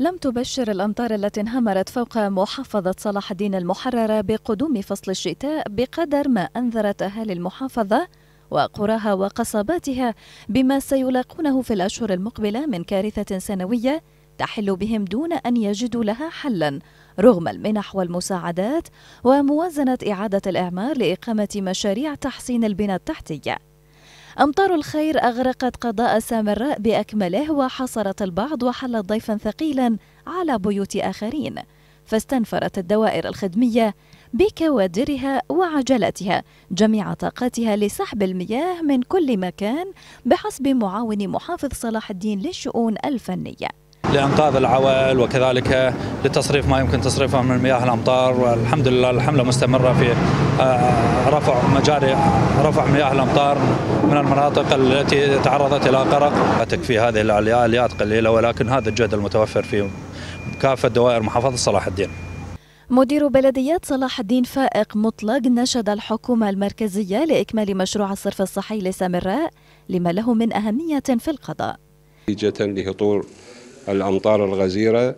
لم تبشر الأمطار التي انهمرت فوق محافظة صلاح الدين المحررة بقدوم فصل الشتاء بقدر ما أنذرت أهالي المحافظة وقراها وقصباتها بما سيلاقونه في الأشهر المقبلة من كارثة سنوية تحل بهم دون أن يجدوا لها حلا رغم المنح والمساعدات وموازنة إعادة الإعمار لإقامة مشاريع تحسين البنى التحتية أمطار الخير أغرقت قضاء سامراء بأكمله وحصرت البعض وحلت ضيفا ثقيلا على بيوت آخرين فاستنفرت الدوائر الخدمية بكوادرها وعجلاتها جميع طاقاتها لسحب المياه من كل مكان بحسب معاون محافظ صلاح الدين للشؤون الفنيه لانقاذ العوائل وكذلك لتصريف ما يمكن تصريفه من مياه الامطار والحمد لله الحمله مستمره في آه، رفع مجاري رفع مياه الامطار من المناطق التي تعرضت الى غرق تكفي هذه الاليات قليله ولكن هذا الجهد المتوفر في كافه دوائر محافظه صلاح الدين مدير بلديات صلاح الدين فائق مطلق نشد الحكومة المركزية لإكمال مشروع الصرف الصحي لسامراء لما له من أهمية في القضاء نتيجة لهطول الأمطار الغزيرة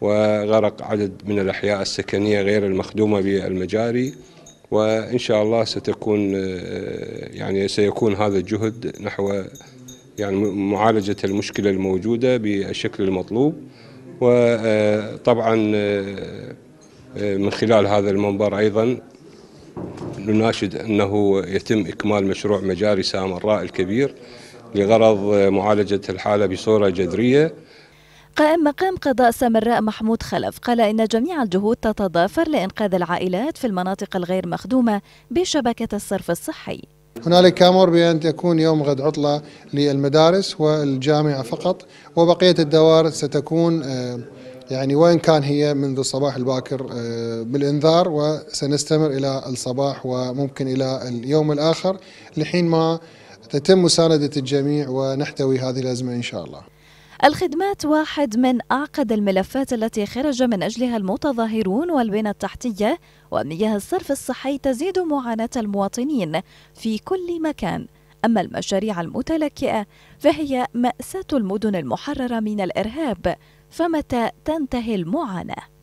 وغرق عدد من الأحياء السكنية غير المخدومة بالمجاري وإن شاء الله ستكون آه، يعني سيكون هذا الجهد نحو يعني معالجة المشكلة الموجودة بالشكل المطلوب وطبعا آه، آه، من خلال هذا المنبر أيضا نناشد أنه يتم إكمال مشروع مجاري سامراء الكبير لغرض معالجة الحالة بصورة جذرية قائم مقام قضاء سمراء محمود خلف قال إن جميع الجهود تتضافر لإنقاذ العائلات في المناطق الغير مخدومة بشبكة الصرف الصحي هنالك امر بان تكون يوم غد عطله للمدارس والجامعه فقط وبقيه الدوائر ستكون آه، يعني وان كان هي منذ الصباح الباكر آه، بالانذار وسنستمر الى الصباح وممكن الى اليوم الاخر لحين ما تتم مسانده الجميع ونحتوي هذه الازمه ان شاء الله. الخدمات واحد من أعقد الملفات التي خرج من أجلها المتظاهرون والبنى التحتية ومياه الصرف الصحي تزيد معاناة المواطنين في كل مكان أما المشاريع المتلكئة فهي مأساة المدن المحررة من الإرهاب فمتى تنتهي المعاناة؟